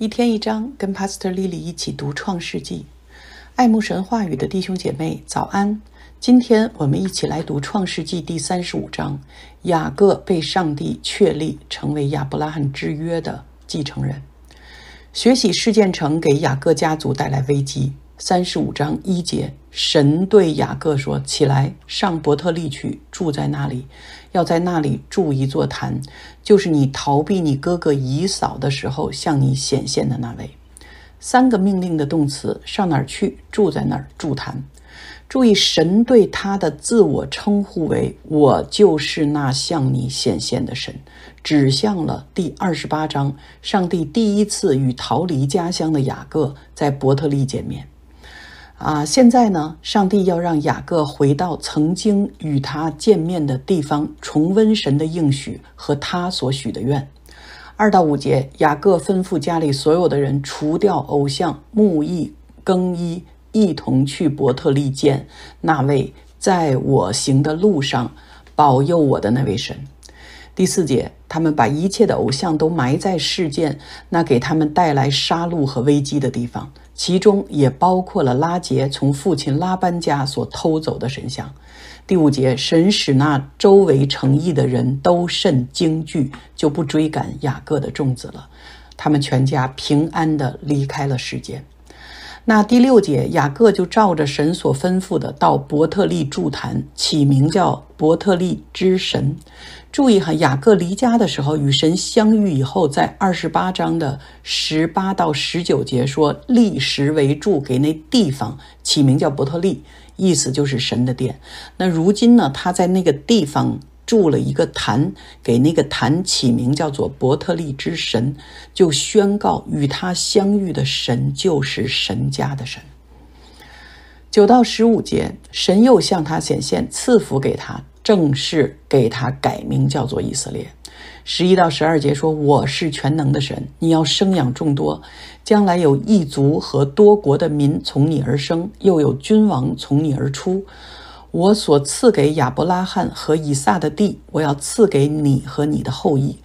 一天一章，跟 Pastor Lily 一起读《创世纪》。爱慕神话语的弟兄姐妹，早安！今天我们一起来读《创世纪》第三十五章。雅各被上帝确立成为亚伯拉罕之约的继承人。血洗事件城给雅各家族带来危机。三十五章一节，神对雅各说：“起来，上伯特利去，住在那里，要在那里筑一座坛，就是你逃避你哥哥以扫的时候向你显现的那位。”三个命令的动词：上哪儿去？住在哪儿？筑坛。注意，神对他的自我称呼为“我就是那向你显现的神”，指向了第二十八章，上帝第一次与逃离家乡的雅各在伯特利见面。啊，现在呢，上帝要让雅各回到曾经与他见面的地方，重温神的应许和他所许的愿。二到五节，雅各吩咐家里所有的人除掉偶像，沐浴更衣，一同去伯特利见那位在我行的路上保佑我的那位神。第四节，他们把一切的偶像都埋在事件那给他们带来杀戮和危机的地方，其中也包括了拉杰从父亲拉班家所偷走的神像。第五节，神使那周围诚意的人都甚惊惧，就不追赶雅各的众子了，他们全家平安地离开了世界。那第六节，雅各就照着神所吩咐的，到伯特利助坛，起名叫伯特利之神。注意哈，雅各离家的时候与神相遇以后，在二十八章的十八到十九节说立石为柱，给那地方起名叫伯特利，意思就是神的殿。那如今呢，他在那个地方。筑了一个坛，给那个坛起名叫做伯特利之神，就宣告与他相遇的神就是神家的神。九到十五节，神又向他显现，赐福给他，正式给他改名叫做以色列。十一到十二节说：“我是全能的神，你要生养众多，将来有异族和多国的民从你而生，又有君王从你而出。”我所赐给亚伯拉罕和以撒的地，我要赐给你和你的后裔。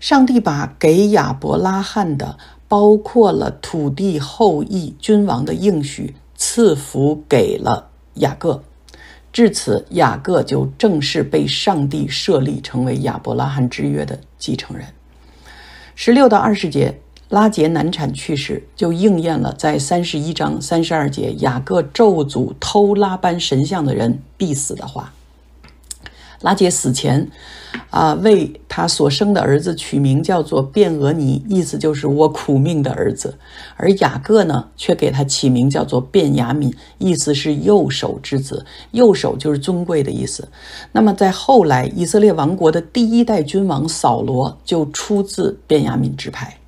上帝把给亚伯拉罕的，包括了土地、后裔、君王的应许，赐福给了雅各。至此，雅各就正式被上帝设立成为亚伯拉罕之约的继承人。十六到二十节。拉杰难产去世，就应验了在三十一章三十二节雅各咒诅偷拉班神像的人必死的话。拉杰死前，啊，为他所生的儿子取名叫做卞俄尼，意思就是我苦命的儿子。而雅各呢，却给他起名叫做卞雅敏，意思是右手之子，右手就是尊贵的意思。那么在后来，以色列王国的第一代君王扫罗就出自卞雅敏支派。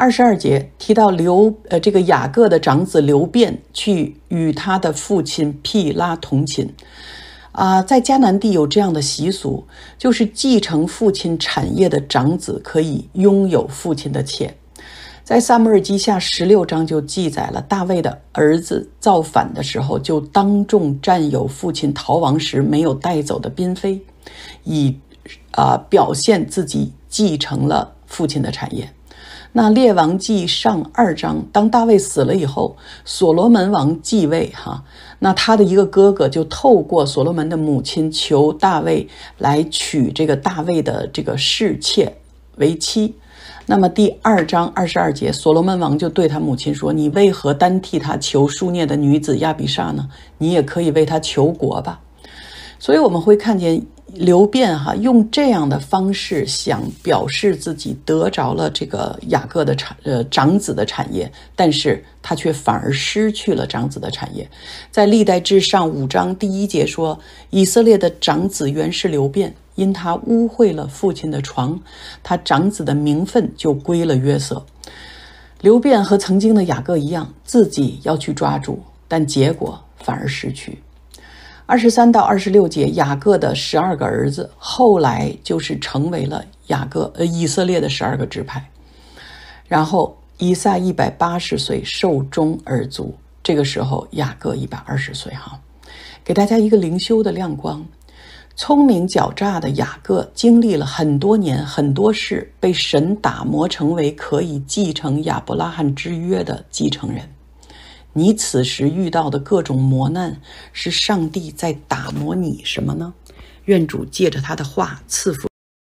二十二节提到刘呃，这个雅各的长子刘辩去与他的父亲毗拉同寝，啊，在迦南地有这样的习俗，就是继承父亲产业的长子可以拥有父亲的妾。在撒母耳记下十六章就记载了大卫的儿子造反的时候，就当众占有父亲逃亡时没有带走的嫔妃，以啊表现自己继承了父亲的产业。那《列王记》上二章，当大卫死了以后，所罗门王继位哈。那他的一个哥哥就透过所罗门的母亲求大卫来娶这个大卫的这个侍妾为妻。那么第二章二十二节，所罗门王就对他母亲说：“你为何单替他求书涅的女子亚比煞呢？你也可以为他求国吧。”所以我们会看见刘辩哈用这样的方式想表示自己得着了这个雅各的产呃长子的产业，但是他却反而失去了长子的产业。在历代至上五章第一节说，以色列的长子原是刘辩。因他污秽了父亲的床，他长子的名分就归了约瑟。刘辩和曾经的雅各一样，自己要去抓住，但结果反而失去。二十三到二十六节，雅各的十二个儿子后来就是成为了雅各呃以色列的十二个支派。然后以撒一百八十岁寿终而卒，这个时候雅各一百二十岁哈。给大家一个灵修的亮光：聪明狡诈的雅各经历了很多年很多事，被神打磨成为可以继承亚伯拉罕之约的继承人。你此时遇到的各种磨难，是上帝在打磨你什么呢？愿主借着他的话赐福。